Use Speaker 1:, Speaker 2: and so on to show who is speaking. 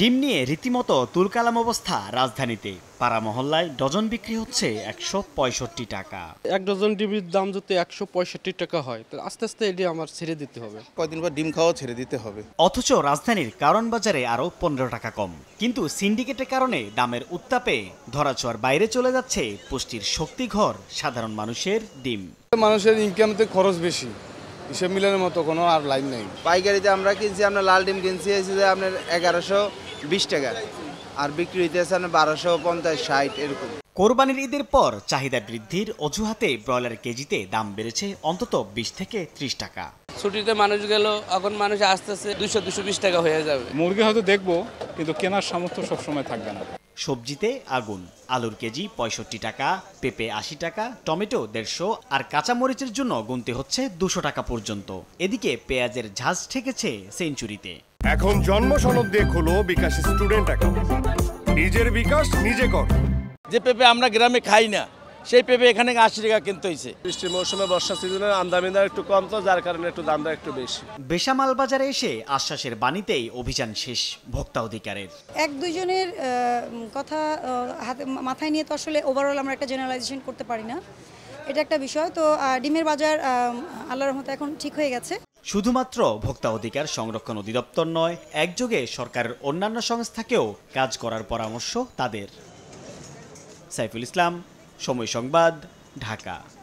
Speaker 1: ডিম নিয়ে রীতিমতো তুলকালাম অবস্থা রাজধানীতে পাড়া মহল্লায় ডজন বিক্রি হচ্ছে একশো পঁয়ষট্টি টাকা এক ডজন ডিমের দাম যদি একশো পঁয়ষট্টি টাকা হয় তাহলে আস্তে আস্তে এটি আমার ছেড়ে দিতে হবে কয়দিন পর ডিম খাওয়া ছেড়ে দিতে হবে অথচ রাজধানীর কারণ বাজারে আরও পনেরো টাকা কম কিন্তু সিন্ডিকেটের কারণে দামের উত্তাপে ধরাছোয়ার বাইরে চলে যাচ্ছে পুষ্টির শক্তিঘর সাধারণ মানুষের ডিম মানুষের ইনকামতে খরচ বেশি হিসেব মিলানোর মতো কোনো আর লাইন নেই পাইকারিতে আমরা কিনছি আপনার লাল ডিম কিনছি এসে আপনার এগারোশো বিশ টাকা আর বিক্রি হইতেছে বারোশো পঞ্চাশ ষাট এরকম কোরবানির ঈদের পর চাহিদা বৃদ্ধির অজুহাতে ব্রয়লার কেজিতে দাম বেড়েছে অন্তত বিশ থেকে ত্রিশ টাকা ছুটিতে মানুষ গেল এখন মানুষ আস্তে আস্তে দুশো দুশো বিশ টাকা হয়ে যাবে মুরগি হয়তো দেখবো কিন্তু কেনার সামর্থ্য সবসময় থাকবে না সবজিতে আগুন আলুর কেজি পঁয়ষট্টি টাকা পেঁপে আশি টাকা টমেটো দেড়শো আর কাঁচা মরিচের জন্য গুনতে হচ্ছে দুশো টাকা পর্যন্ত এদিকে পেঁয়াজের ঝাঁজ ঠেকেছে সেঞ্চুরিতে
Speaker 2: এখন জন্ম সনদ দিয়ে খোলো বিকাশ স্টুডেন্ট অ্যাকাউন্ট
Speaker 1: নিজের বিকাশ নিজে কর যে পেঁপে আমরা গ্রামে খাই না সেই পেঁপে এখানে আশি টাকা কিনতে হয়েছে বৃষ্টি মৌসুমে বর্ষা সিজনের আমদামিদার একটু কম তো যার কারণে একটু দামটা একটু বেশি বেসামাল বাজারে এসে আশ্বাসের বাণীতেই অভিযান শেষ ভোক্তা অধিকারের
Speaker 2: এক দুজনের কথা হাতে মাথায় নিয়ে তো আসলে ওভারঅল আমরা একটা জেনারেলাইজেশন করতে পারি না এটা একটা বিষয় তো ডিমের বাজার আল্লাহর রহমতে এখন ঠিক হয়ে গেছে
Speaker 1: শুধুমাত্র ভোক্তা অধিকার সংরক্ষণ অধিদপ্তর নয় একযোগে সরকারের অন্যান্য সংস্থাকেও কাজ করার পরামর্শ তাদের সাইফুল ইসলাম সময় সংবাদ ঢাকা